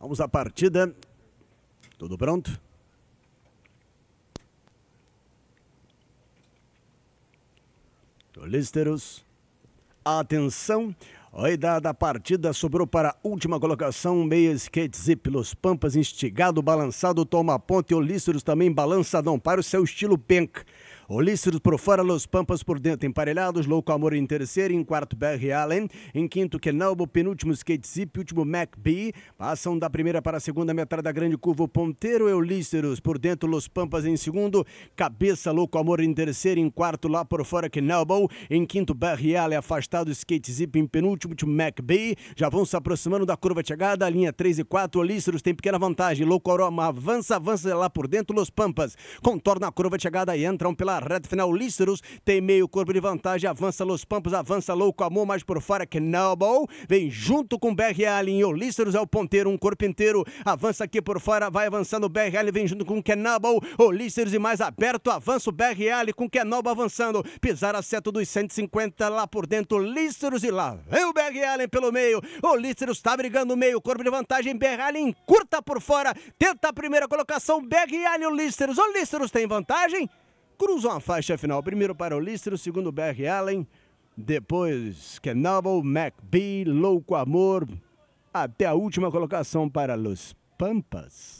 Vamos à partida. Tudo pronto? Tolísteros. Atenção. A idade da partida sobrou para a última colocação, meia skate zip, Los Pampas instigado, balançado, toma a ponta Olísteros também balançadão para o seu estilo penca por fora, Los Pampas por dentro, Emparelhados, Louco Amor em terceiro, em quarto Barry Allen, em quinto Kenalbo, penúltimo Skate Zip, último MacBee, passam da primeira para a segunda metade da grande curva, o Ponteiro é Olíceros, por dentro, Los Pampas em segundo, Cabeça Louco Amor em terceiro, em quarto lá por fora Kenalbo, em quinto Barry Allen, afastado Skate Zip em penúltimo, último MacBee, já vão se aproximando da curva de chegada, a linha 3 e 4, Olíceros tem pequena vantagem, Louco Amor avança, avança lá por dentro, Los Pampas contorna a curva de chegada e entram pela reta red final. Líceros tem meio corpo de vantagem, avança Los Pampos, avança Louco Amor, mais por fora que vem junto com BR Allen. O Líceros é o ponteiro, um corpo inteiro, avança aqui por fora, vai avançando o BR Allen, vem junto com Knellball. O Líceros e mais aberto, avança o BR Allen com Knellball avançando, pisar a seta dos 150 lá por dentro, Líceros e lá vem o BR Allen pelo meio. O Líceros está brigando no meio, corpo de vantagem, BR Allen curta por fora, tenta a primeira colocação, BR Allen, o Líceros. O Líceros tem vantagem cruzam a faixa final. Primeiro para o Lister, o segundo Barry Allen, depois Knobel, McBee, Louco Amor, até a última colocação para Los Pampas.